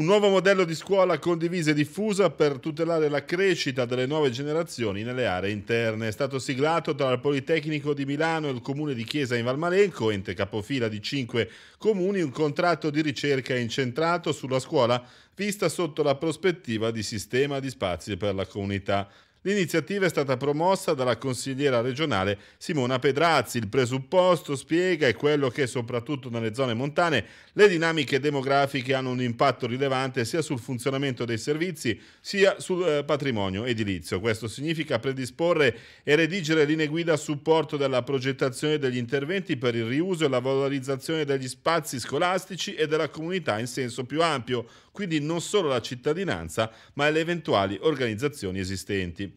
Un nuovo modello di scuola condivisa e diffusa per tutelare la crescita delle nuove generazioni nelle aree interne è stato siglato tra il Politecnico di Milano e il Comune di Chiesa in Valmalenco, ente capofila di cinque comuni, un contratto di ricerca incentrato sulla scuola vista sotto la prospettiva di sistema di spazi per la comunità. L'iniziativa è stata promossa dalla consigliera regionale Simona Pedrazzi. Il presupposto, spiega, è quello che soprattutto nelle zone montane le dinamiche demografiche hanno un impatto rilevante sia sul funzionamento dei servizi sia sul eh, patrimonio edilizio. Questo significa predisporre e redigere linee guida a supporto della progettazione degli interventi per il riuso e la valorizzazione degli spazi scolastici e della comunità in senso più ampio, quindi non solo la cittadinanza ma le eventuali organizzazioni esistenti.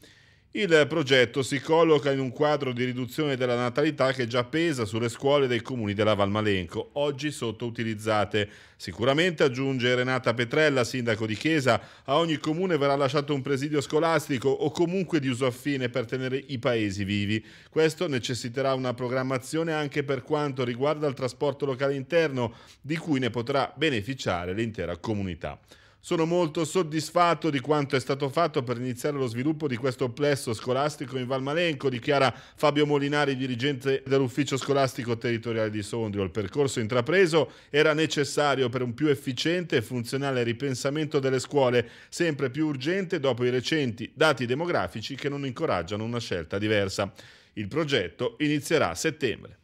Il progetto si colloca in un quadro di riduzione della natalità che già pesa sulle scuole dei comuni della Valmalenco, oggi sottoutilizzate. Sicuramente, aggiunge Renata Petrella, sindaco di Chiesa, a ogni comune verrà lasciato un presidio scolastico o comunque di uso affine per tenere i paesi vivi. Questo necessiterà una programmazione anche per quanto riguarda il trasporto locale interno, di cui ne potrà beneficiare l'intera comunità. Sono molto soddisfatto di quanto è stato fatto per iniziare lo sviluppo di questo plesso scolastico in Valmalenco, dichiara Fabio Molinari, dirigente dell'ufficio scolastico territoriale di Sondrio. Il percorso intrapreso era necessario per un più efficiente e funzionale ripensamento delle scuole, sempre più urgente dopo i recenti dati demografici che non incoraggiano una scelta diversa. Il progetto inizierà a settembre.